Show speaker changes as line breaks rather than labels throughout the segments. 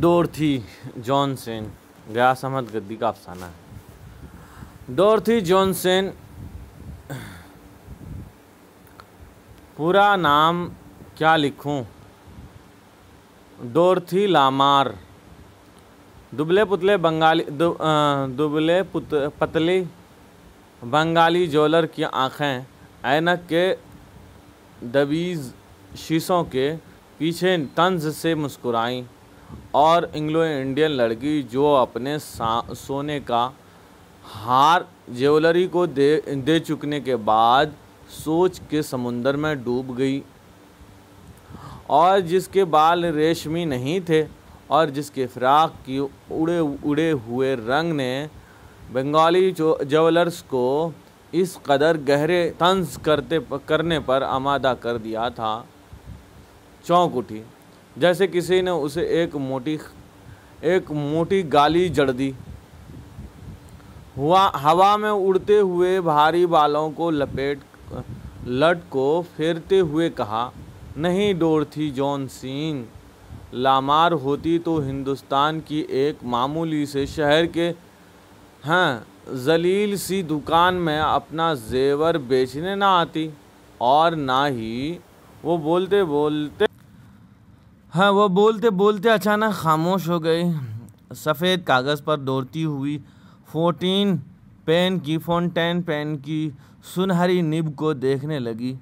डोर्थी Johnson गया अहमद गद्दी का अफसाना है डोरथी जॉनसन पूरा नाम क्या लिखूं डोरथी लामार दुबले पुतले बंगाली दु, दुबले पुत पतले बंगाली जोलर की आँखें ऐनक के दबीज शीशों के पीछे तंज से मुस्कुराई और इंग्लो इंडियन लड़की जो अपने सोने का हार ज्वेलरी को दे दे चुकने के बाद सोच के समुंदर में डूब गई और जिसके बाल रेशमी नहीं थे और जिसके फ्राक की उड़े उड़े हुए रंग ने बंगाली ज्वेलर्स को इस कदर गहरे तंज करते करने पर आमादा कर दिया था चौंक उठी जैसे किसी ने उसे एक मोटी एक मोटी गाली जड़ दी हुआ हवा में उड़ते हुए भारी बालों को लपेट लट को फेरते हुए कहा नहीं डोरथी जॉन सीन लामार होती तो हिंदुस्तान की एक मामूली से शहर के हैं हाँ, जलील सी दुकान में अपना जेवर बेचने ना आती और ना ही वो बोलते बोलते हाँ वह बोलते बोलते अचानक खामोश हो गई सफ़ेद कागज़ पर दौड़ती हुई फोर्टीन पेन की फोनटेन पेन की सुनहरी निब को देखने लगी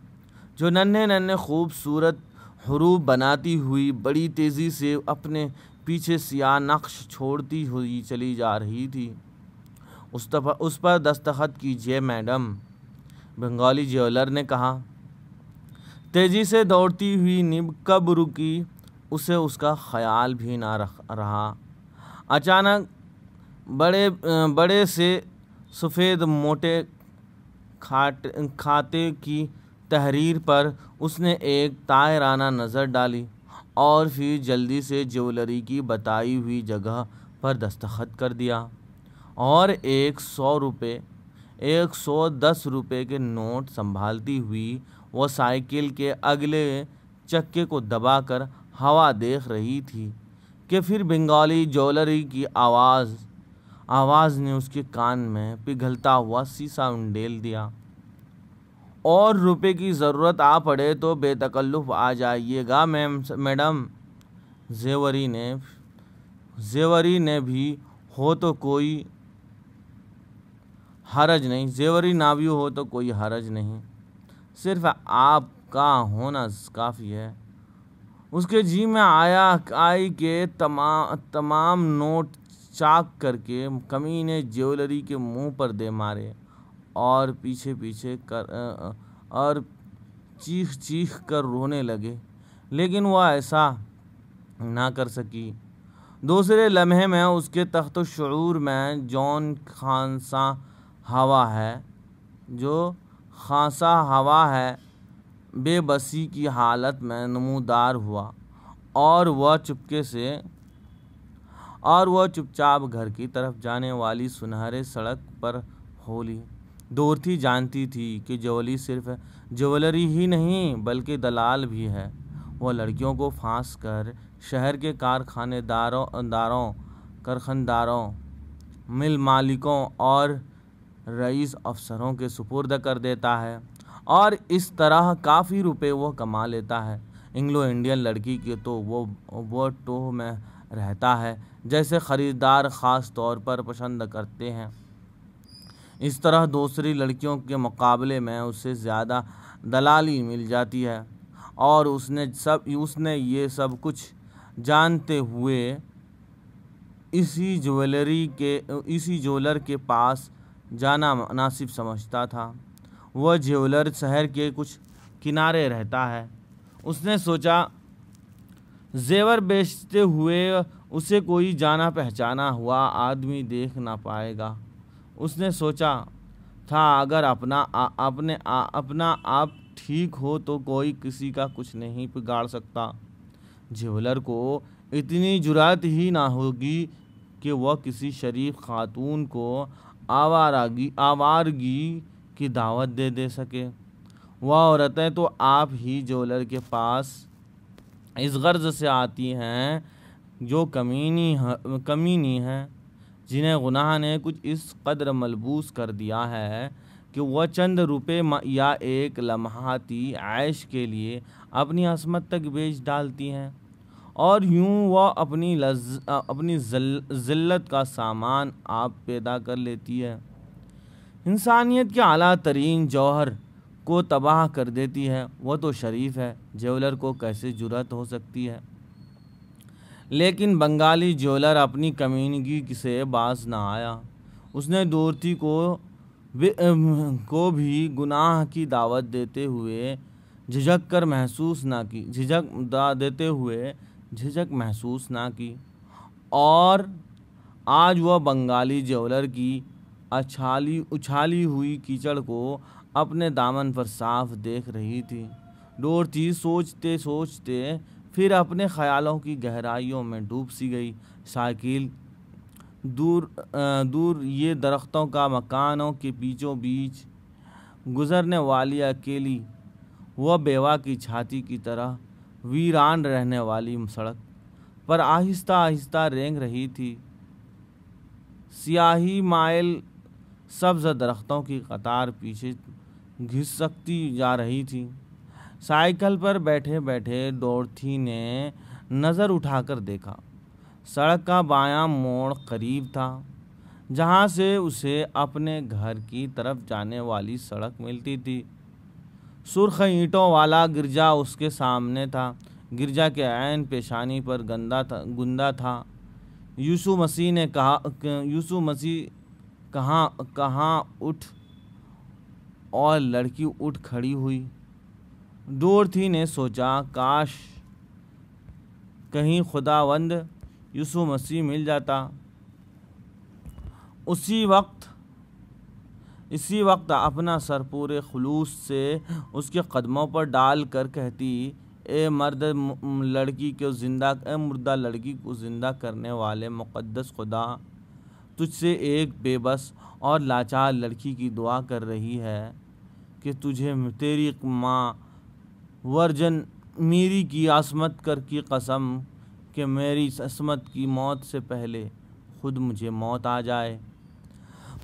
जो नन्हे नन्हे खूबसूरत हरूब बनाती हुई बड़ी तेज़ी से अपने पीछे सियाह नक्श छोड़ती हुई चली जा रही थी उस पर उस पर दस्तखत कीजिए मैडम बंगाली ज्वेलर ने कहा तेज़ी से दौड़ती हुई निब कब रुकी उसे उसका ख्याल भी ना रख रहा अचानक बड़े बड़े से सफ़ेद मोटे खाट खाते की तहरीर पर उसने एक तायराना नज़र डाली और फिर जल्दी से ज्वेलरी की बताई हुई जगह पर दस्तखत कर दिया और एक सौ रुपये एक सौ दस रुपये के नोट संभालती हुई वो साइकिल के अगले चक्के को दबाकर हवा देख रही थी कि फिर बंगाली ज्वेलरी की आवाज़ आवाज़ ने उसके कान में पिघलता हुआ सीसा उंडेल दिया और रुपए की ज़रूरत आ पड़े तो बेतकल्लुफ़ आ जाइएगा मैम मैडम जेवरी ने जेवरी ने भी हो तो कोई हरज नहीं जेवरी ना भी हो तो कोई हरज नहीं सिर्फ आपका होना काफ़ी है उसके जी में आया आई के तमा तमाम नोट चाक करके कमी ने ज्वेलरी के मुंह पर दे मारे और पीछे पीछे कर और चीख चीख कर रोने लगे लेकिन वह ऐसा ना कर सकी दूसरे लम्हे में उसके तख्त शुरूर में जॉन खानसा हवा है जो खासा हवा है बेबसी की हालत में नमूदार हुआ और वह चुपके से और वह चुपचाप घर की तरफ जाने वाली सुनहरे सड़क पर होली दौरती जानती थी कि जवली सिर्फ ज्वेलरी ही नहीं बल्कि दलाल भी है वह लड़कियों को फांस कर शहर के कारखानेदारों दारों कारखानदारों मिल मालिकों और रईस अफसरों के सुपुर्द कर देता है और इस तरह काफ़ी रुपए वो कमा लेता है इंग्लो इंडियन लड़की के तो वो वो टोह में रहता है जैसे ख़रीदार ख़ास तौर पर पसंद करते हैं इस तरह दूसरी लड़कियों के मुकाबले में उसे ज़्यादा दलाली मिल जाती है और उसने सब उसने ये सब कुछ जानते हुए इसी ज्वेलरी के इसी ज्वेलर के पास जाना मुनासिब समझता था वह ज्वेलर शहर के कुछ किनारे रहता है उसने सोचा जेवर बेचते हुए उसे कोई जाना पहचाना हुआ आदमी देख ना पाएगा उसने सोचा था अगर अपना आ, अपने आ, अपना आप ठीक हो तो कोई किसी का कुछ नहीं बिगाड़ सकता ज्वेलर को इतनी जुरात ही ना होगी कि वह किसी शरीफ खातून को आवारागी आवारगी की दावत दे दे सके वह औरतें तो आप ही जोलर के पास इस गर्ज से आती हैं जो कमीनी कमीनी हैं जिन्हें गुनाह ने कुछ इस कदर मलबूस कर दिया है कि वह चंद रुपये या एक लम्हाती आयश के लिए अपनी असमत तक बेच डालती हैं और यूं वह अपनी लज अपनी ज़िल्लत का सामान आप पैदा कर लेती है इंसानियत के अला तरीन जौहर को तबाह कर देती है वह तो शरीफ है ज्वेलर को कैसे जुरत हो सकती है लेकिन बंगाली ज्वेलर अपनी कमीनगी से बाज ना आया उसने दूरती को को भी गुनाह की दावत देते हुए झिझक कर महसूस ना की झिझक देते हुए झिझक महसूस ना की और आज वह बंगाली ज्वेलर की अछाली उछाली हुई कीचड़ को अपने दामन पर साफ देख रही थी डोरती सोचते सोचते फिर अपने ख्यालों की गहराइयों में डूब सी गई साइकिल दूर आ, दूर ये दरख्तों का मकानों के बीचों बीच गुज़रने वाली अकेली वह बेवा की छाती की तरह वीरान रहने वाली सड़क पर आहिस्ता आहिस्ता रेंग रही थी सियाही माइल सब्ज दरख्तों की कतार पीछे घिस सकती जा रही थी साइकिल पर बैठे बैठे डोरथी ने नज़र उठाकर देखा सड़क का बायां मोड़ करीब था जहां से उसे अपने घर की तरफ जाने वाली सड़क मिलती थी सुर्ख ईंटों वाला गिरजा उसके सामने था गिरजा के आयन पेशानी पर गंदा था गंदा था यूसु मसीह ने कहा यूसु मसीह कहाँ कहाँ उठ और लड़की उठ खड़ी हुई थी ने सोचा काश कहीं खुदावंद यूसु मसीह मिल जाता उसी वक्त इसी वक्त अपना सर पूरे खलूस से उसके कदमों पर डाल कर कहती ए मर्द लड़की को ज़िंदा ए मुर्दा लड़की को ज़िंदा करने वाले मुक़दस खुदा तुझसे एक बेबस और लाचार लड़की की दुआ कर रही है कि तुझे तेरी माँ वर्जन मेरी की आसमत कर की कसम कि मेरी असमत की मौत से पहले खुद मुझे मौत आ जाए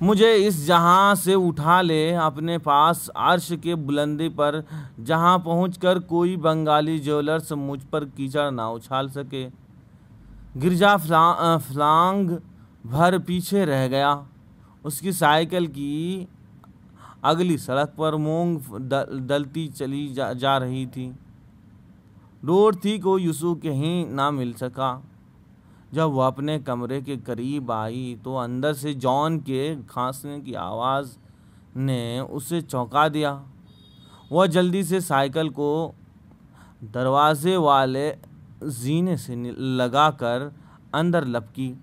मुझे इस जहाँ से उठा ले अपने पास अर्श के बुलंदी पर जहाँ पहुँच कर कोई बंगाली ज्वेलर्स मुझ पर कीचड़ ना उछाल सके गिरजा फ्ला, फ्लांग भर पीछे रह गया उसकी साइकिल की अगली सड़क पर मूंग दलती चली जा, जा रही थी थी को यूसुफ कहीं ना मिल सका जब वह अपने कमरे के करीब आई तो अंदर से जॉन के खांसने की आवाज़ ने उसे चौंका दिया वह जल्दी से साइकिल को दरवाजे वाले जीने से लगाकर अंदर लपकी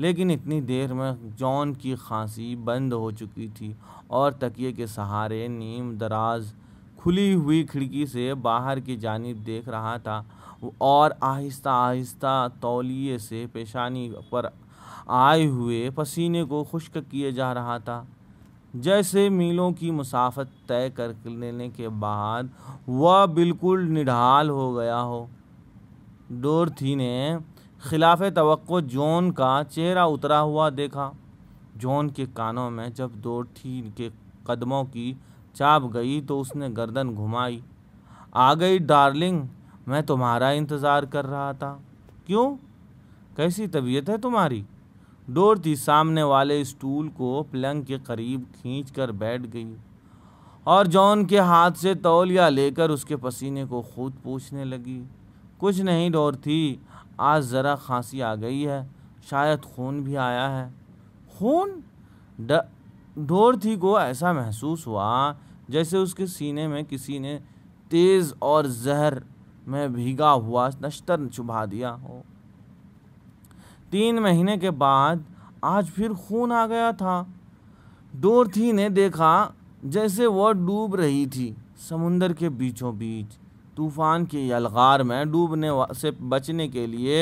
लेकिन इतनी देर में जॉन की खांसी बंद हो चुकी थी और तकिए के सहारे नीम दराज खुली हुई खिड़की से बाहर की जानब देख रहा था और आहिस्ता आहिस्ता तौलिए से पेशानी पर आए हुए पसीने को खुश्क किए जा रहा था जैसे मीलों की मुसाफत तय कर लेने के बाद वह बिल्कुल निढाल हो गया हो डोरथी ने खिलाफ तो जॉन का चेहरा उतरा हुआ देखा जॉन के कानों में जब दो ठीक के कदमों की चाप गई तो उसने गर्दन घुमाई आ गई डार्लिंग मैं तुम्हारा इंतज़ार कर रहा था क्यों कैसी तबीयत है तुम्हारी डोरती सामने वाले स्टूल को पलंग के करीब खींच कर बैठ गई और जॉन के हाथ से तौलिया लेकर उसके पसीने को खुद पूछने लगी कुछ नहीं डोरती आज ज़रा खांसी आ गई है शायद खून भी आया है खून थी को ऐसा महसूस हुआ जैसे उसके सीने में किसी ने तेज़ और जहर में भीगा हुआ नश्तर चुभा दिया हो तीन महीने के बाद आज फिर खून आ गया था डोरथी ने देखा जैसे वह डूब रही थी समुंदर के बीचों बीच तूफ़ान के अलगार में डूबने से बचने के लिए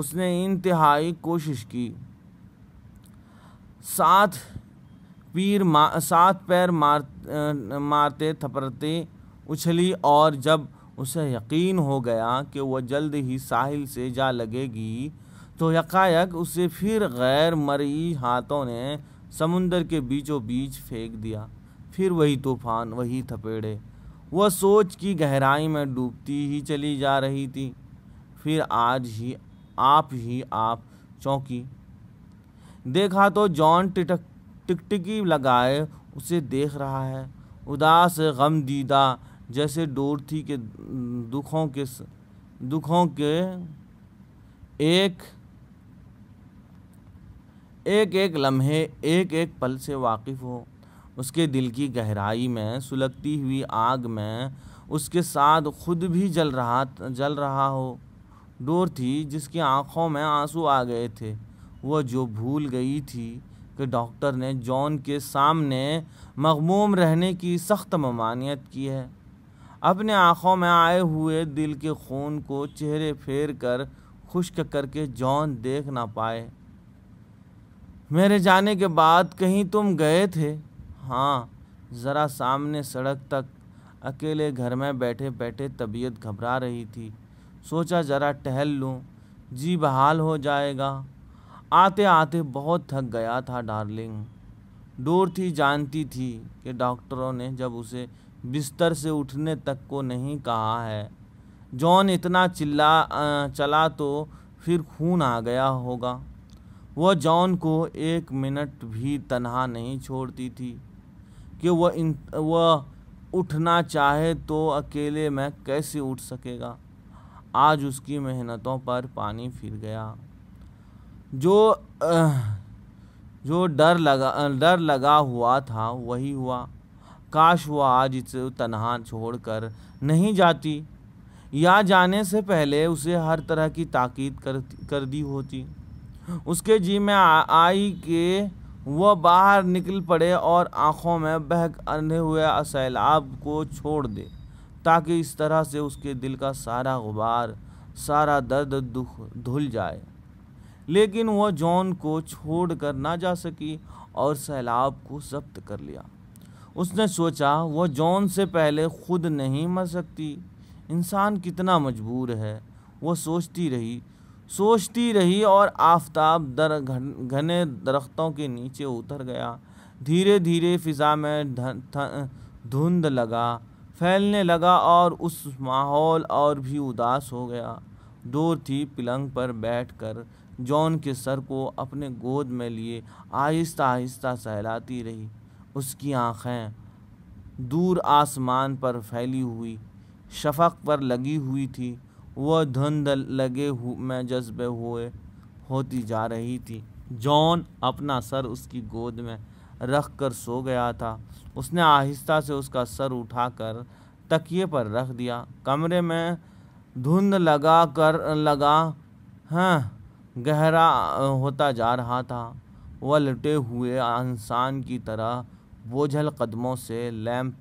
उसने इंतहाई कोशिश की साथ पीर मा सात पैर मार मारते थपरते उछली और जब उसे यकीन हो गया कि वह जल्द ही साहिल से जा लगेगी तो यकायक उसे फिर गैर मरी हाथों ने समुंदर के बीचों बीच फेंक दिया फिर वही तूफ़ान वही थपेड़े वह सोच की गहराई में डूबती ही चली जा रही थी फिर आज ही आप ही आप चौंकी देखा तो जॉन टिटक टिकटिकी लगाए उसे देख रहा है उदास गम दीदा जैसे डोरथी के दुखों के दुखों के एक एक एक लम्हे एक एक पल से वाकिफ़ हो उसके दिल की गहराई में सुलगती हुई आग में उसके साथ खुद भी जल रहा जल रहा हो डोर थी जिसकी आँखों में आंसू आ गए थे वह जो भूल गई थी कि डॉक्टर ने जॉन के सामने मगमूम रहने की सख्त ममानियत की है अपने आँखों में आए हुए दिल के खून को चेहरे फेर कर खुश्क करके जॉन देख ना पाए मेरे जाने के बाद कहीं तुम गए थे हाँ ज़रा सामने सड़क तक अकेले घर में बैठे बैठे तबीयत घबरा रही थी सोचा ज़रा टहल लूँ जी बहाल हो जाएगा आते आते बहुत थक गया था डार्लिंग थी जानती थी कि डॉक्टरों ने जब उसे बिस्तर से उठने तक को नहीं कहा है जॉन इतना चिल्ला चला तो फिर खून आ गया होगा वह जॉन को एक मिनट भी तनहा नहीं छोड़ती थी कि वह इन वह उठना चाहे तो अकेले में कैसे उठ सकेगा आज उसकी मेहनतों पर पानी फिर गया जो जो डर लगा डर लगा हुआ था वही हुआ काश वह आज इसे तनहा छोड़कर नहीं जाती या जाने से पहले उसे हर तरह की ताकीद कर कर दी होती उसके जी में आ, आई के वह बाहर निकल पड़े और आंखों में बहक अंधे हुए सैलाब को छोड़ दे ताकि इस तरह से उसके दिल का सारा गुबार सारा दर्द दुख धुल जाए लेकिन वह जॉन को छोड़ कर ना जा सकी और सैलाब को जब्त कर लिया उसने सोचा वह जॉन से पहले खुद नहीं मर सकती इंसान कितना मजबूर है वह सोचती रही सोचती रही और आफताब दर घन, घने दरख्तों के नीचे उतर गया धीरे धीरे फिज़ा में धुंध लगा फैलने लगा और उस माहौल और भी उदास हो गया थी पिलंग पर बैठकर जॉन के सर को अपने गोद में लिए आहिस्ता आहिस्ता सहलाती रही उसकी आँखें दूर आसमान पर फैली हुई शफक पर लगी हुई थी वह धुंध लगे में जज्बे हुए होती जा रही थी जॉन अपना सर उसकी गोद में रख कर सो गया था उसने आहिस्ता से उसका सर उठाकर तकिए पर रख दिया कमरे में धुंध लगा कर लगा है हाँ, गहरा होता जा रहा था वह लटे हुए इंसान की तरह बोझल कदमों से लैंप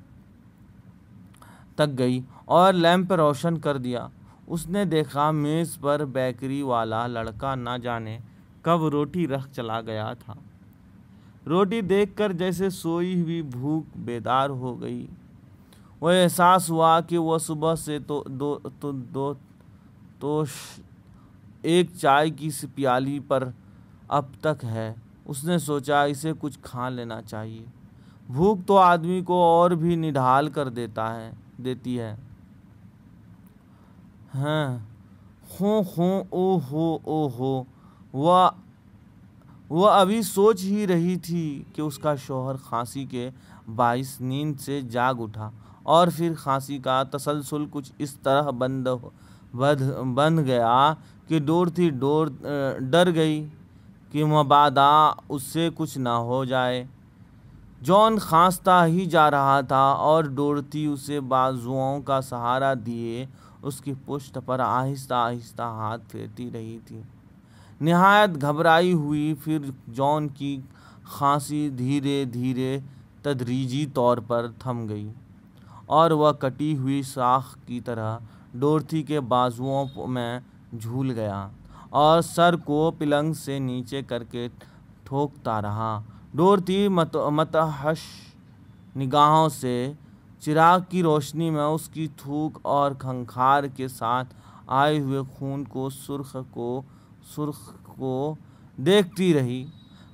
तक गई और लैंप रोशन कर दिया उसने देखा मेज़ पर बेकरी वाला लड़का ना जाने कब रोटी रख चला गया था रोटी देखकर जैसे सोई हुई भूख बेदार हो गई वो एहसास हुआ कि वह सुबह से तो दो तो दो तो एक चाय की प्याली पर अब तक है उसने सोचा इसे कुछ खा लेना चाहिए भूख तो आदमी को और भी निढाल कर देता है देती है हैं हाँ। हो हो ओ हो ओ हो वह वह अभी सोच ही रही थी कि उसका शोहर खांसी के बाईस नींद से जाग उठा और फिर खांसी का तसलसल कुछ इस तरह बंद बंध गया कि थी डोर डर गई कि मबादा उससे कुछ ना हो जाए जॉन खांसता ही जा रहा था और डोरती उसे बाजुओं का सहारा दिए उसकी पुष्ट पर आहिस्ता आहिस्ता हाथ फेरती रही थी नहायत घबराई हुई फिर जॉन की खांसी धीरे धीरे तदरीजी तौर पर थम गई और वह कटी हुई साख की तरह डोरथी के बाजुओं में झूल गया और सर को पिलंग से नीचे करके ठोकता रहा डोरथी मत मतहश निगाहों से चिराग की रोशनी में उसकी थूक और खंखार के साथ आए हुए खून को सुर्ख को सुर्ख को देखती रही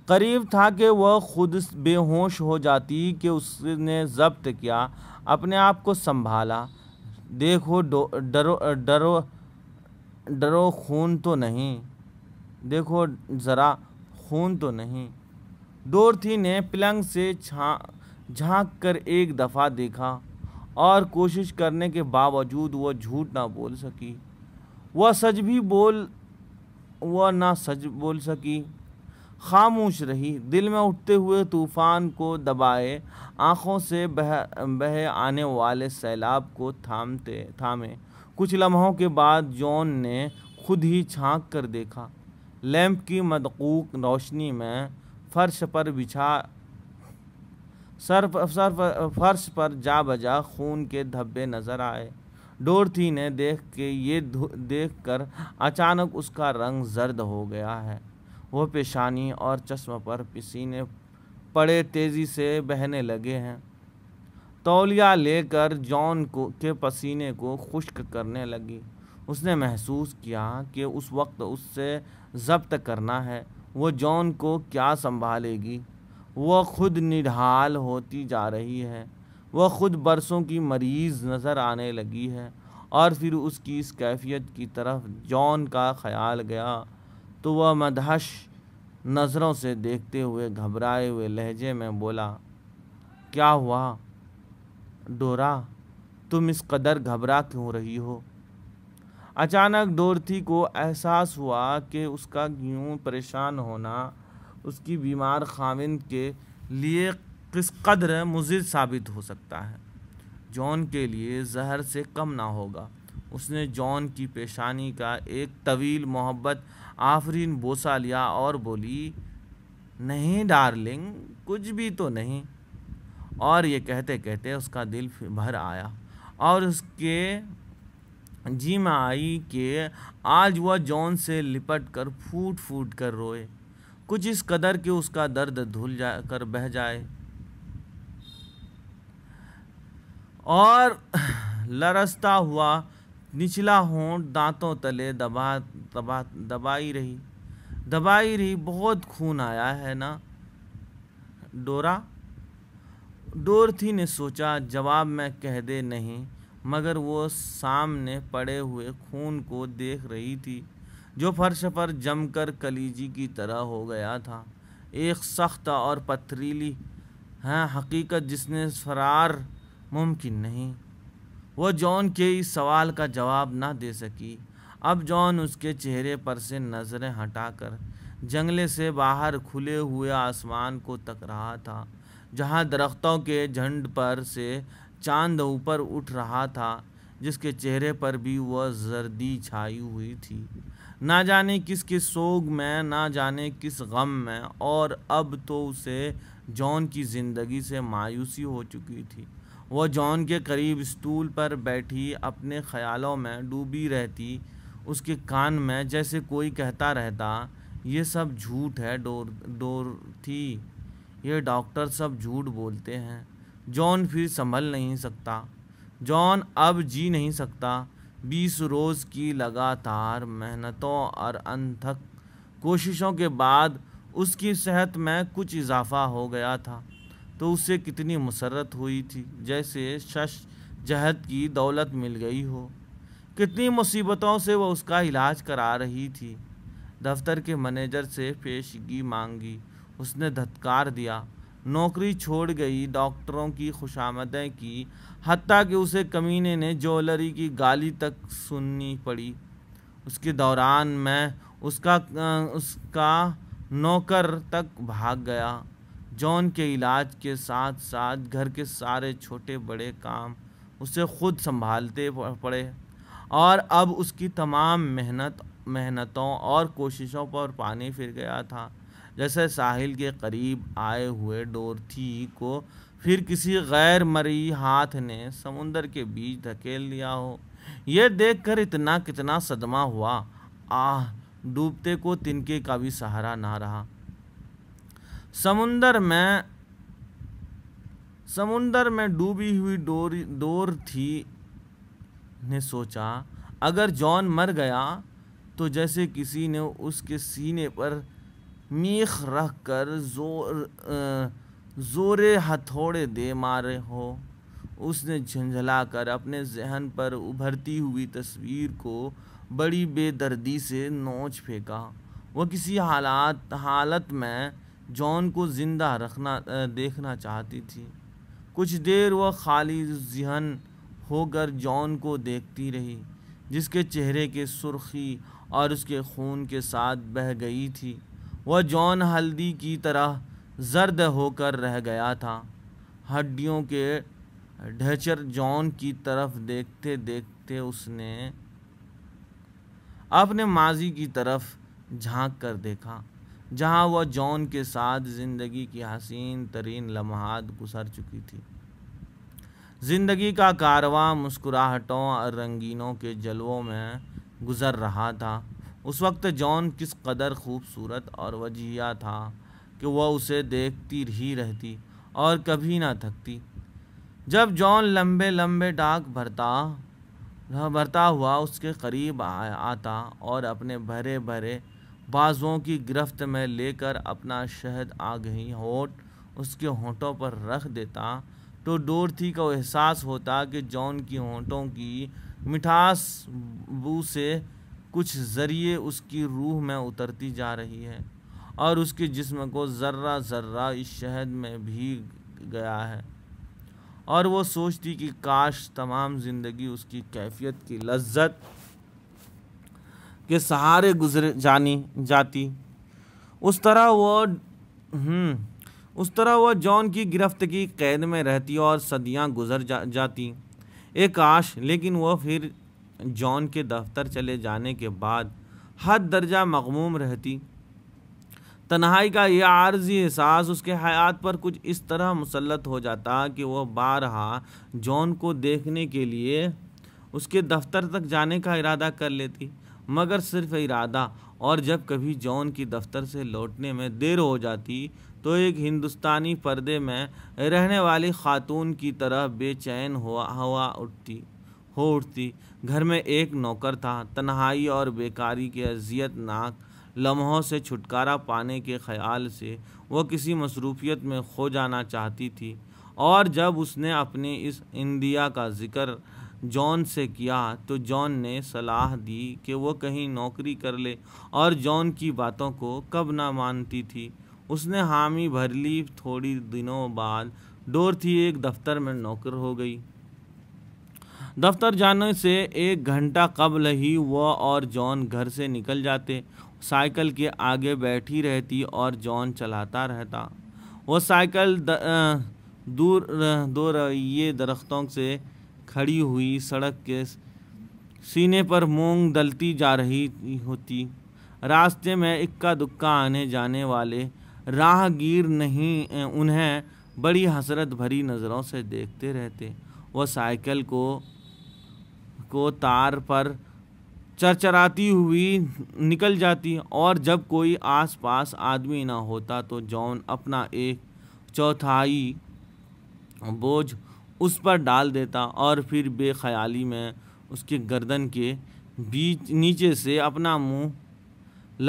करीब था कि वह खुद बेहोश हो जाती कि उसने जब्त किया अपने आप को संभाला देखो डरो डरो डरो खून तो नहीं देखो ज़रा खून तो नहीं डोरथी ने पलंग से छा झांक कर एक दफ़ा देखा और कोशिश करने के बावजूद वह झूठ ना बोल सकी वह सच भी बोल वह ना सच बोल सकी खामोश रही दिल में उठते हुए तूफ़ान को दबाए आँखों से बह बह आने वाले सैलाब को थामते थामे कुछ लम्हों के बाद जॉन ने खुद ही झांक कर देखा लैंप की मदकूक रोशनी में फर्श पर बिछा सर सर फर्श पर जा बजा खून के धब्बे नजर आए डोरथी ने देख के ये देख कर अचानक उसका रंग जर्द हो गया है वह पेशानी और चश्म पर पसीने पड़े तेज़ी से बहने लगे हैं तौलिया लेकर जॉन को के पसीने को खुश्क करने लगी उसने महसूस किया कि उस वक्त उससे जब्त करना है वो जॉन को क्या संभालेगी वह खुद निढाल होती जा रही है वह खुद बरसों की मरीज़ नज़र आने लगी है और फिर उसकी इस कैफियत की तरफ जॉन का ख्याल गया तो वह मदहश नज़रों से देखते हुए घबराए हुए लहजे में बोला क्या हुआ डोरा तुम इस कदर घबरा क्यों रही हो अचानक डोरथी को एहसास हुआ कि उसका यूं परेशान होना उसकी बीमार खाविंद के लिए किस कदर मुजिद साबित हो सकता है जॉन के लिए जहर से कम ना होगा उसने जॉन की पेशानी का एक तवील मोहब्बत आफरीन बोसा लिया और बोली नहीं डार्लिंग कुछ भी तो नहीं और ये कहते कहते उसका दिल भर आया और उसके जी में आई कि आज वह जॉन से लिपट कर फूट फूट कर रोए कुछ इस कदर कि उसका दर्द धुल जा कर बह जाए और लरसता हुआ निचला होंठ दांतों तले दबा दबा दबाई रही दबाई रही बहुत खून आया है ना डोरा डोरथी ने सोचा जवाब मैं कह दे नहीं मगर वो सामने पड़े हुए खून को देख रही थी जो फर्श पर जमकर कलीजी की तरह हो गया था एक सख्त और पथरीली है हकीकत जिसने फरार मुमकिन नहीं वो जॉन के इस सवाल का जवाब ना दे सकी अब जॉन उसके चेहरे पर से नज़रें हटाकर जंगले से बाहर खुले हुए आसमान को तक रहा था जहाँ दरख्तों के झंड पर से चांद ऊपर उठ रहा था जिसके चेहरे पर भी वह जर्दी छाई हुई थी ना जाने किस किस सोग में ना जाने किस गम में और अब तो उसे जॉन की ज़िंदगी से मायूसी हो चुकी थी वह जॉन के करीब स्टूल पर बैठी अपने ख्यालों में डूबी रहती उसके कान में जैसे कोई कहता रहता ये सब झूठ है डोर डोर थी ये डॉक्टर सब झूठ बोलते हैं जॉन फिर संभल नहीं सकता जॉन अब जी नहीं सकता बीस रोज़ की लगातार मेहनतों और अनथक कोशिशों के बाद उसकी सेहत में कुछ इजाफा हो गया था तो उसे कितनी मसरत हुई थी जैसे शश जहद की दौलत मिल गई हो कितनी मुसीबतों से वह उसका इलाज करा रही थी दफ्तर के मैनेजर से पेशगी मांगी उसने धत्कार दिया नौकरी छोड़ गई डॉक्टरों की खुशामदें की हती कि उसे कमीने ने ज्वेलरी की गाली तक सुननी पड़ी उसके दौरान मैं उसका उसका नौकर तक भाग गया जॉन के इलाज के साथ साथ घर के सारे छोटे बड़े काम उसे खुद संभालते पड़े और अब उसकी तमाम मेहनत मेहनतों और कोशिशों पर पानी फिर गया था जैसे साहिल के करीब आए हुए डोरथी को फिर किसी गैर मरी हाथ ने समुंदर के बीच धकेल लिया हो यह देखकर इतना कितना सदमा हुआ आह डूबते को तिनके का भी सहारा ना रहा समुंदर में समुंदर में डूबी हुई डोर डोर थी ने सोचा अगर जॉन मर गया तो जैसे किसी ने उसके सीने पर मीख रख कर जोर आ, जोरे हथौड़े दे मारे हो उसने झंझला कर अपने जहन पर उभरती हुई तस्वीर को बड़ी बेदर्दी से नोच फेंका वह किसी हालात हालत में जॉन को ज़िंदा रखना देखना चाहती थी कुछ देर वह खाली जहन होकर जॉन को देखती रही जिसके चेहरे के सुर्खी और उसके खून के साथ बह गई थी वह जॉन हल्दी की तरह जर्द होकर रह गया था हड्डियों के ढेचर जॉन की तरफ देखते देखते उसने अपने माजी की तरफ झांक कर देखा जहां वह जॉन के साथ ज़िंदगी की हसीन तरीन लम्हात गुजर चुकी थी ज़िंदगी का कारवां मुस्कुराहटों और रंगीनों के जलवों में गुज़र रहा था उस वक्त जॉन किस कदर खूबसूरत और वजिया था कि वह उसे देखती ही रहती और कभी ना थकती जब जॉन लंबे लंबे डाक भरता भरता हुआ उसके करीब आता और अपने भरे भरे बाजुओं की गिरफ्त में लेकर अपना शहद आ गई होठ उसके होठों पर रख देता तो डोरथी का एहसास होता कि जॉन की होठों की मिठास बू से कुछ जरिए उसकी रूह में उतरती जा रही है और उसके जिस्म को ज़र्रा ज़र्रा इस शहद में भीग गया है और वो सोचती कि काश तमाम ज़िंदगी उसकी कैफियत की लज्जत के सहारे गुजर जानी जाती उस तरह वो हम्म, उस तरह वह जॉन की गिरफ्त की कैद में रहती और सदियां गुजर जा, जाती एक आश लेकिन वह फिर जॉन के दफ्तर चले जाने के बाद हद दर्जा मकमूम रहती तन्हाई का यह आर्जी एहसास उसके हयात पर कुछ इस तरह मुसलत हो जाता कि वह बारहा जॉन को देखने के लिए उसके दफ्तर तक जाने का इरादा कर लेती मगर सिर्फ इरादा और जब कभी जॉन की दफ्तर से लौटने में देर हो जाती तो एक हिंदुस्तानी पर्दे में रहने वाली खातून की तरह बेचैन हुआ हवा उठती हो उठती घर में एक नौकर था तन्हाई और बेकारी के अजियतनाक लम्हों से छुटकारा पाने के ख्याल से वह किसी मसरूफियत में खो जाना चाहती थी और जब उसने अपने इस इंडिया का जिक्र जॉन से किया तो जॉन ने सलाह दी कि वह कहीं नौकरी कर ले और जॉन की बातों को कब ना मानती थी उसने हामी भर ली थोड़ी दिनों बाद डोर थी एक दफ्तर में नौकर हो गई दफ्तर जाने से एक घंटा कबल ही वह और जॉन घर से निकल जाते साइकिल के आगे बैठी रहती और जॉन चलाता रहता वो साइकिल दूर दो रहिए दरख्तों से खड़ी हुई सड़क के सीने पर मूंग दलती जा रही होती रास्ते में इक्का दुक्का आने जाने वाले राहगीर नहीं उन्हें बड़ी हसरत भरी नज़रों से देखते रहते वह साइकिल को को तार पर चरचराती हुई निकल जाती और जब कोई आसपास आदमी ना होता तो जॉन अपना एक चौथाई बोझ उस पर डाल देता और फिर बेख्याली में उसके गर्दन के बीच नीचे से अपना मुंह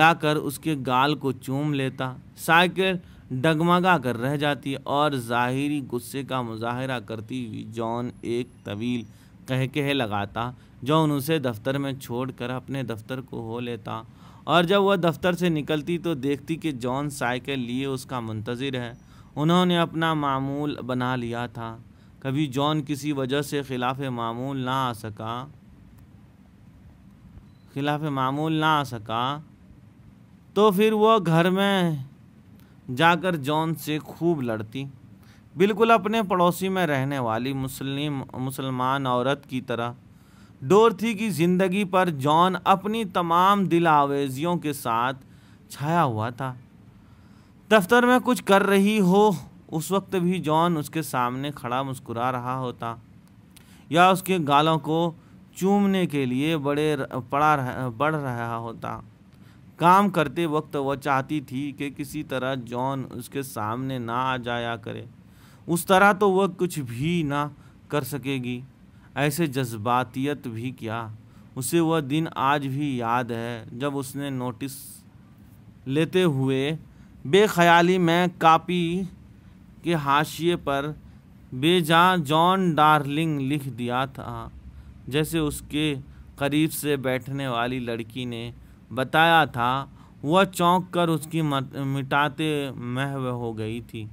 लाकर उसके गाल को चूम लेता साइकिल डगमगा कर रह जाती और ज़ाहरी गुस्से का मुजाहरा करती हुई जॉन एक तवील कह कह लगाता जौन उसे दफ्तर में छोड़कर अपने दफ्तर को हो लेता और जब वह दफ्तर से निकलती तो देखती कि जॉन साइकिल लिए उसका मुंतज़र है उन्होंने अपना मामूल बना लिया था कभी जॉन किसी वजह से खिलाफ मामूल ना आ सका खिलाफ मामूल ना आ सका तो फिर वह घर में जाकर जॉन से खूब लड़ती बिल्कुल अपने पड़ोसी में रहने वाली मुस्लिम मुसलमान औरत की तरह डोरथी की ज़िंदगी पर जॉन अपनी तमाम दिल आवेजियों के साथ छाया हुआ था दफ्तर में कुछ कर रही हो उस वक्त भी जॉन उसके सामने खड़ा मुस्कुरा रहा होता या उसके गालों को चूमने के लिए बड़े पड़ा रह, बढ़ रहा होता काम करते वक्त वह चाहती थी कि किसी तरह जॉन उसके सामने ना आ जाया करे उस तरह तो वह कुछ भी ना कर सकेगी ऐसे जज्बातियत भी किया उसे वह दिन आज भी याद है जब उसने नोटिस लेते हुए बेख्याली में कापी के हाशिए पर बेजा जॉन डार्लिंग लिख दिया था जैसे उसके करीब से बैठने वाली लड़की ने बताया था वह चौंक कर उसकी मिटाते महव हो गई थी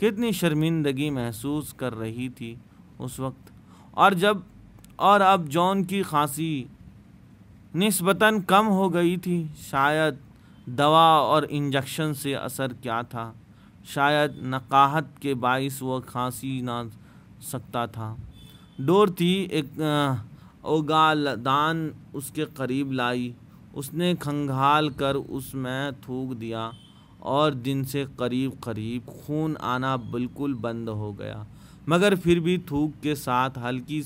कितनी शर्मिंदगी महसूस कर रही थी उस वक्त और जब और अब जॉन की खांसी नस्बता कम हो गई थी शायद दवा और इंजेक्शन से असर क्या था शायद नकाहत के बायस वह खांसी ना सकता था डोर थी एक ओगालदान उसके करीब लाई उसने खंगाल कर उसमें थूक दिया और दिन से करीब करीब खून आना बिल्कुल बंद हो गया मगर फिर भी थूक के साथ हल्की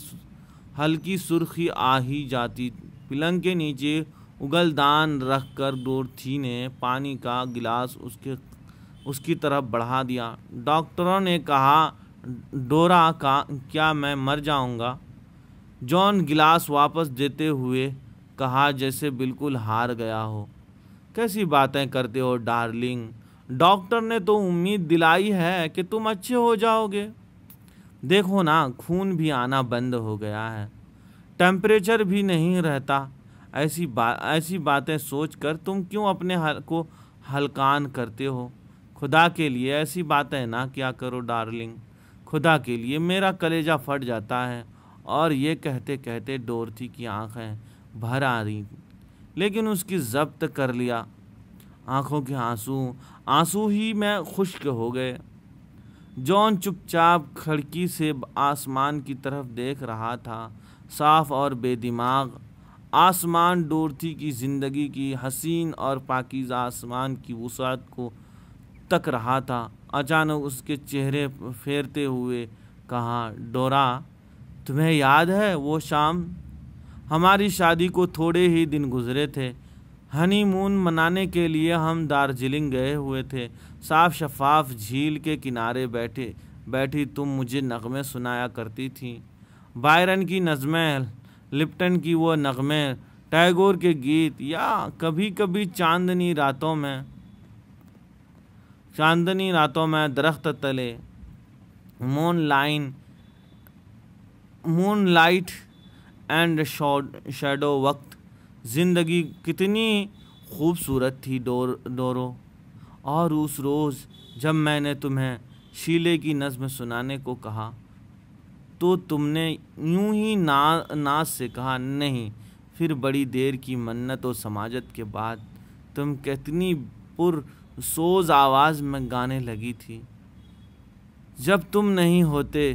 हल्की सुर्खी आ ही जाती पलंग के नीचे उगलदान रख कर डोरथी ने पानी का गिलास उसके उसकी तरफ बढ़ा दिया डॉक्टरों ने कहा डोरा का क्या मैं मर जाऊंगा जॉन गिलास वापस देते हुए कहा जैसे बिल्कुल हार गया हो कैसी बातें करते हो डार्लिंग डॉक्टर ने तो उम्मीद दिलाई है कि तुम अच्छे हो जाओगे देखो ना खून भी आना बंद हो गया है टेम्परेचर भी नहीं रहता ऐसी बात ऐसी बातें सोच कर तुम क्यों अपने हर को हलकान करते हो खुदा के लिए ऐसी बातें ना क्या करो डार्लिंग खुदा के लिए मेरा कलेजा फट जाता है और ये कहते कहते डोरथी की आंखें भर आ रही लेकिन उसकी जब्त कर लिया आंखों के आंसू आंसू ही मैं खुश्क हो गए जॉन चुपचाप खिड़की से आसमान की तरफ देख रहा था साफ और बेदिमाग आसमान डोरथी की ज़िंदगी की हसीन और पाकिज़ आसमान की वसात को तक रहा था अचानक उसके चेहरे फेरते हुए कहा डोरा तुम्हें याद है वो शाम हमारी शादी को थोड़े ही दिन गुजरे थे हनीमून मनाने के लिए हम दार्जिलिंग गए हुए थे साफ शफाफ झील के किनारे बैठे बैठी तुम मुझे नगमे सुनाया करती थी बायरन की नज़में लिप्टन की वो नग़मे टैगोर के गीत या कभी कभी चांदनी रातों में चांदनी रातों में दरख्त तले moon line moonlight and shadow वक्त ज़िंदगी कितनी खूबसूरत थी डोर डोरो और उस रोज़ जब मैंने तुम्हें शीले की नज़म सुनाने को कहा तो तुमने यूं ही ना नाज से कहा नहीं फिर बड़ी देर की मन्नत और समाजत के बाद तुम कितनी पुरसोज आवाज़ में गाने लगी थी जब तुम नहीं होते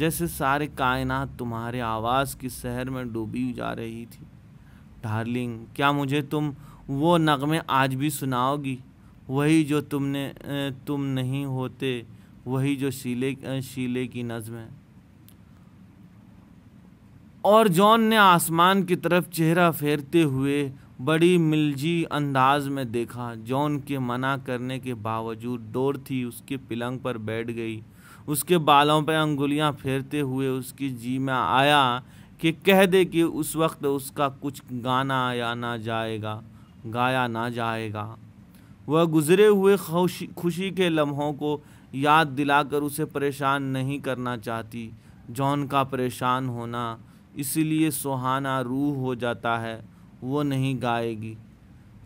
जैसे सारे कायनात तुम्हारे आवाज़ की शहर में डूबी जा रही थी डार्लिंग क्या मुझे तुम वो नगमे आज भी सुनाओगी वही जो तुमने तुम नहीं होते वही जो शीले शीले की नज़म है और जॉन ने आसमान की तरफ चेहरा फेरते हुए बड़ी मिलजी अंदाज में देखा जॉन के मना करने के बावजूद डोर थी उसके पिलंग पर बैठ गई उसके बालों पर अंगुलियां फेरते हुए उसकी जी में आया कि कह दे कि उस वक्त उसका कुछ गाना या ना जाएगा गाया ना जाएगा वह गुज़रे हुए खुशी खुशी के लम्हों को याद दिलाकर उसे परेशान नहीं करना चाहती जॉन का परेशान होना इसलिए सुहाना रूह हो जाता है वो नहीं गाएगी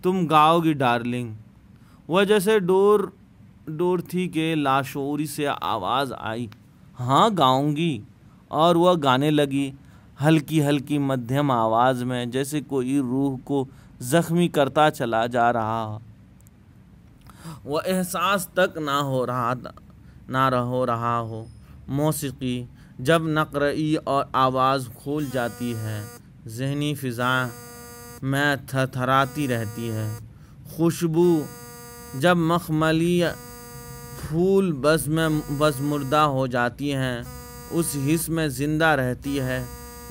तुम गाओगी डार्लिंग वह जैसे डोर डोर थी के लाशोरी से आवाज़ आई हाँ गाऊंगी और वह गाने लगी हल्की हल्की मध्यम आवाज़ में जैसे कोई रूह को ज़ख्मी करता चला जा रहा वह एहसास तक ना हो रहा ना हो रहा हो मौसीकी जब नकरई और आवाज़ खोल जाती है जहनी फ़िज़ा में थरथराती रहती है खुशबू जब मखमली फूल बस में बस मुर्दा हो जाती हैं उस हिस्स में ज़िंदा रहती है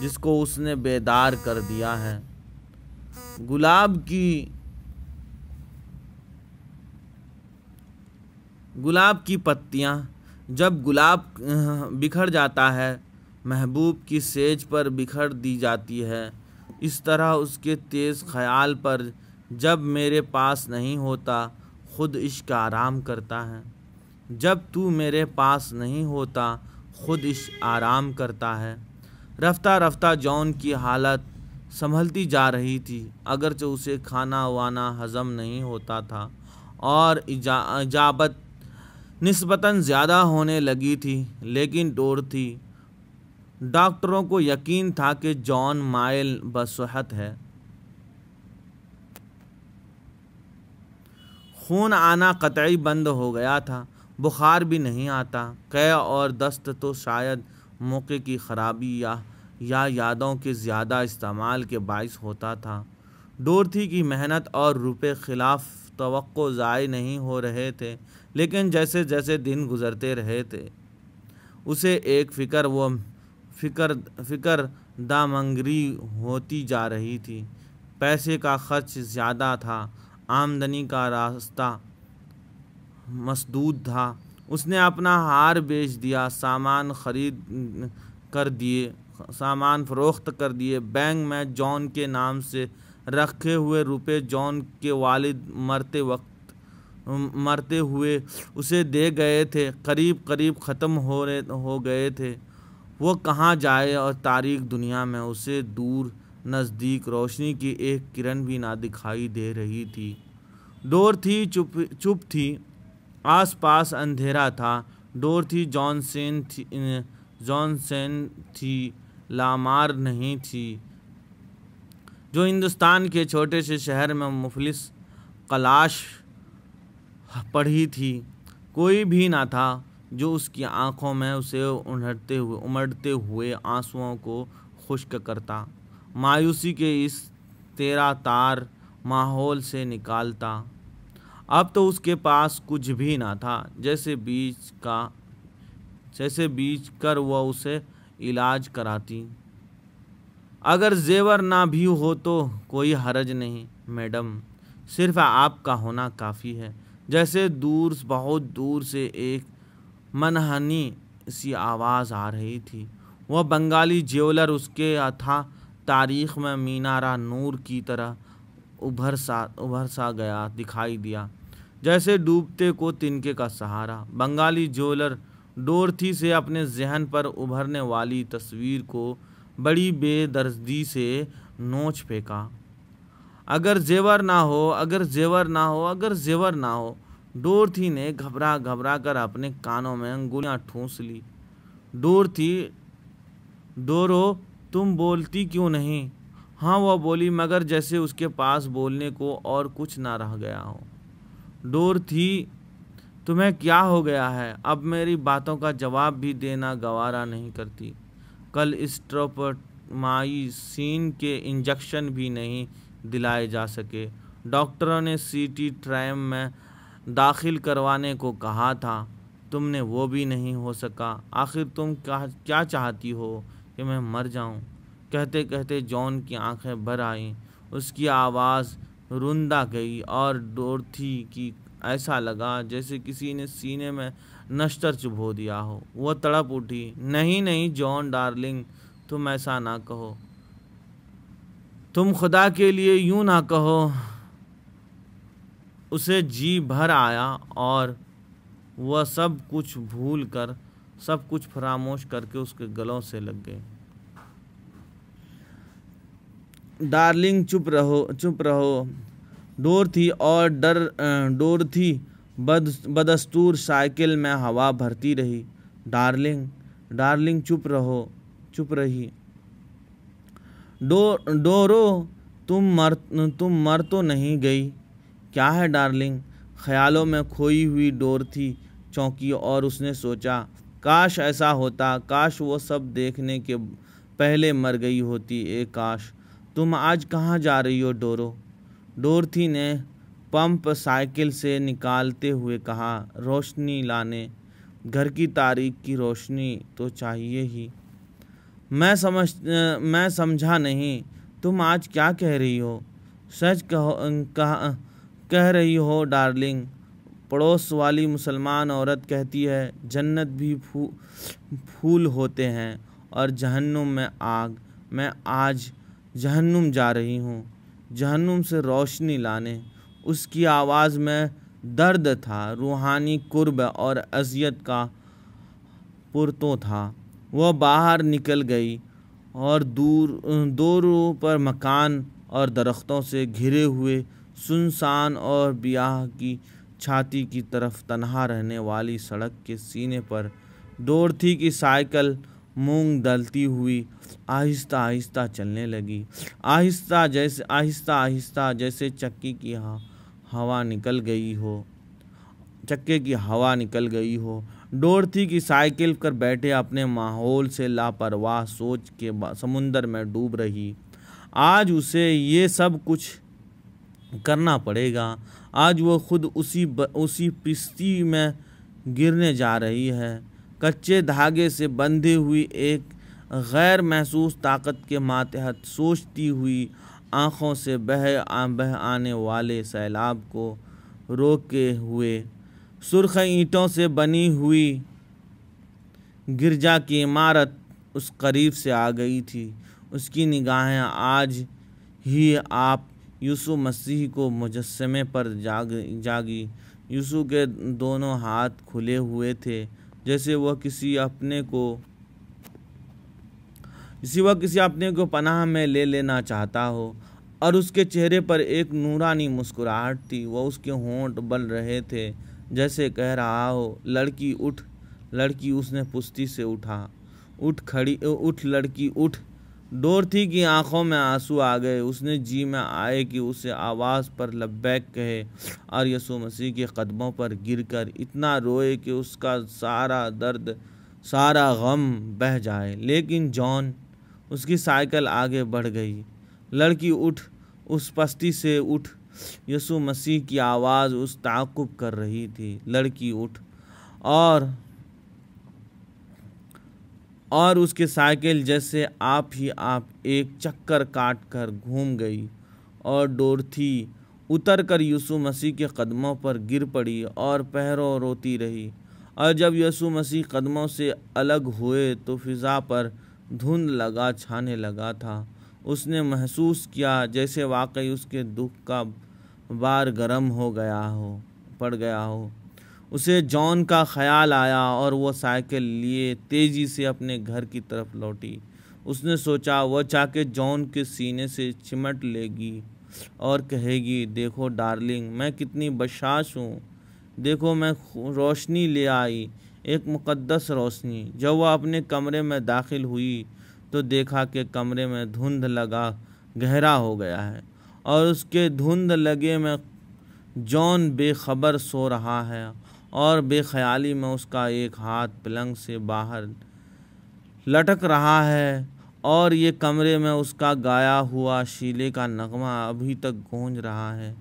जिसको उसने बेदार कर दिया है गुलाब की गुलाब की पत्तियाँ जब गुलाब बिखर जाता है महबूब की सेज पर बिखर दी जाती है इस तरह उसके तेज़ ख्याल पर जब मेरे पास नहीं होता खुद इश्क आराम करता है जब तू मेरे पास नहीं होता खुद इश्क आराम करता है रफ्ता रफ्ता जॉन की हालत संभलती जा रही थी अगरचे उसे खाना वाना हज़म नहीं होता था और इजा, इजाबत नस्बता ज़्यादा होने लगी थी लेकिन डोरथी डॉक्टरों को यकीन था कि जॉन माइल बसहत है खून आना कतई बंद हो गया था बुखार भी नहीं आता कै और दस्त तो शायद मौके की खराबी या या यादों के ज़्यादा इस्तेमाल के बायस होता था डोरथी की मेहनत और रुपए खिलाफ तो ज़ाय नहीं हो रहे थे लेकिन जैसे जैसे दिन गुजरते रहे थे उसे एक फ़िक्र व फिक्र फिक्र दामंगरी होती जा रही थी पैसे का खर्च ज़्यादा था आमदनी का रास्ता मसदूद था उसने अपना हार बेच दिया सामान खरीद कर दिए सामान फरोख्त कर दिए बैंक में जॉन के नाम से रखे हुए रुपए जॉन के वालिद मरते वक्त मरते हुए उसे दे गए थे करीब करीब ख़त्म हो रहे हो गए थे वो कहाँ जाए और तारीख दुनिया में उसे दूर नज़दीक रोशनी की एक किरण भी ना दिखाई दे रही थी डोर थी चुप चुप थी आसपास अंधेरा था डोर थी जॉनसेन थी जॉनसेन थी लामार नहीं थी जो हिंदुस्तान के छोटे से शहर में मुफलिस कलाश पढ़ी थी कोई भी ना था जो उसकी आंखों में उसे उमड़ते हुए उमड़ते हुए आंसुओं को खुश्क करता मायूसी के इस तेरा तार माहौल से निकालता अब तो उसके पास कुछ भी ना था जैसे बीज का जैसे बीज कर वह उसे इलाज कराती अगर जेवर ना भी हो तो कोई हरज नहीं मैडम सिर्फ आपका होना काफ़ी है जैसे दूर बहुत दूर से एक मनहनी सी आवाज़ आ रही थी वह बंगाली ज्वेलर उसके अथा तारीख में मीनारा नूर की तरह उभर सा उभर सा गया दिखाई दिया जैसे डूबते को तिनके का सहारा बंगाली ज्वेलर डोरथी से अपने जहन पर उभरने वाली तस्वीर को बड़ी बेदर्दी से नोच फेंका अगर जेवर ना हो अगर जेवर ना हो अगर जेवर ना हो डोरथी ने घबरा घबरा कर अपने कानों में अंगुलियां ठूंस ली डोरथी डोरो तुम बोलती क्यों नहीं हाँ वह बोली मगर जैसे उसके पास बोलने को और कुछ ना रह गया हो डोर थी तुम्हें क्या हो गया है अब मेरी बातों का जवाब भी देना गवारा नहीं करती कल स्ट्रोपमाइसिन के इंजेक्शन भी नहीं दिलाए जा सके डॉक्टरों ने सीटी ट्रैम में दाखिल करवाने को कहा था तुमने वो भी नहीं हो सका आखिर तुम क्या क्या चाहती हो कि मैं मर जाऊं? कहते कहते जॉन की आंखें भर आईं उसकी आवाज़ रुंदा गई और डोरथी की ऐसा लगा जैसे किसी ने सीने में नश्तर चुभो दिया हो वह तड़प उठी नहीं नहीं जॉन डार्लिंग तुम ऐसा ना कहो तुम खुदा के लिए यूं ना कहो उसे जी भर आया और वह सब कुछ भूल कर सब कुछ फरामोश करके उसके गलों से लग गए डार्लिंग चुप रहो चुप रहो डोर थी और डर डोर थी बद बदस्तूर साइकिल में हवा भरती रही डार्लिंग डार्लिंग चुप रहो चुप रही डो डोरो तुम मर तुम मर तो नहीं गई क्या है डार्लिंग ख्यालों में खोई हुई डोर थी चौंकी और उसने सोचा काश ऐसा होता काश वो सब देखने के पहले मर गई होती ए काश तुम आज कहाँ जा रही हो डोरो डोरथी ने पंप साइकिल से निकालते हुए कहा रोशनी लाने घर की तारीख की रोशनी तो चाहिए ही मैं समझ मैं समझा नहीं तुम आज क्या कह रही हो सच कहो कह कह रही हो डार्लिंग पड़ोस वाली मुसलमान औरत कहती है जन्नत भी फू, फूल होते हैं और जहन्नुम में आग मैं आज जहन्नुम जा रही हूँ जहन्नुम से रोशनी लाने उसकी आवाज़ में दर्द था रूहानी कुर्ब और अजियत का पुरतों था वह बाहर निकल गई और दूर दोरों पर मकान और दरख्तों से घिरे हुए सुनसान और ब्याह की छाती की तरफ तनहा रहने वाली सड़क के सीने पर डोरथी की साइकिल मूंग दलती हुई आहिस्ता आहिस्ता चलने लगी आहिस्ता जैसे आहिस्ता आहिस्ता जैसे चक्की की हवा निकल गई हो चक्के की हवा निकल गई हो थी कि साइकिल कर बैठे अपने माहौल से लापरवाह सोच के समुंदर में डूब रही आज उसे ये सब कुछ करना पड़ेगा आज वो खुद उसी ब, उसी पिस्ती में गिरने जा रही है कच्चे धागे से बंधी हुई एक गैर महसूस ताकत के मातहत सोचती हुई आँखों से बह बह आने वाले सैलाब को रोके हुए सुर्ख ईंटों से बनी हुई गिरजा की इमारत उस करीब से आ गई थी उसकी निगाहें आज ही आप यूसु मसीह को मुजस्मे पर जाग जागी यूसु के दोनों हाथ खुले हुए थे जैसे वह किसी अपने को किसी वह किसी अपने को पनाह में ले लेना चाहता हो और उसके चेहरे पर एक नूरानी मुस्कुराहट थी वह उसके होंठ बल रहे थे जैसे कह रहा हो लड़की उठ लड़की उसने पुश्ती से उठा उठ खड़ी उठ लड़की उठ डोर थी कि आंखों में आंसू आ गए उसने जी में आए कि उसे आवाज़ पर लब्बैक कहे और यसु मसीह के कदमों पर गिरकर इतना रोए कि उसका सारा दर्द सारा गम बह जाए लेकिन जॉन उसकी साइकिल आगे बढ़ गई लड़की उठ उस पस्ती से उठ यसु मसीह की आवाज़ उस ताकुब कर रही थी लड़की उठ और और उसके साइकिल जैसे आप ही आप एक चक्कर काट कर घूम गई और डोर थी उतर कर यसु मसीह के कदमों पर गिर पड़ी और पैरों रोती रही और जब यसु मसीह कदमों से अलग हुए तो फिज़ा पर धुंध लगा छाने लगा था उसने महसूस किया जैसे वाकई उसके दुख का बार गर्म हो गया हो पड़ गया हो उसे जॉन का ख्याल आया और वो साइकिल लिए तेज़ी से अपने घर की तरफ लौटी उसने सोचा वह चाके जॉन के सीने से चिमट लेगी और कहेगी देखो डार्लिंग मैं कितनी बशाश हूँ देखो मैं रोशनी ले आई एक मुकद्दस रोशनी जब वह अपने कमरे में दाखिल हुई तो देखा कि कमरे में धुंध लगा गहरा हो गया है और उसके धुंध लगे में जॉन बेखबर सो रहा है और बेख्याली में उसका एक हाथ पलंग से बाहर लटक रहा है और ये कमरे में उसका गाया हुआ शीले का नगमा अभी तक गूंज रहा है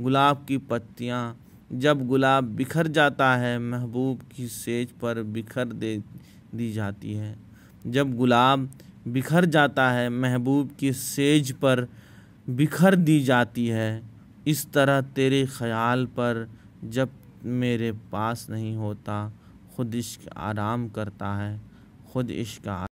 गुलाब की पत्तियाँ जब गुलाब बिखर जाता है महबूब की सेज पर बिखर दे दी जाती है जब गुलाब बिखर जाता है महबूब की सेज पर बिखर दी जाती है इस तरह तेरे ख्याल पर जब मेरे पास नहीं होता खुद इश्क आराम करता है खुद इश्क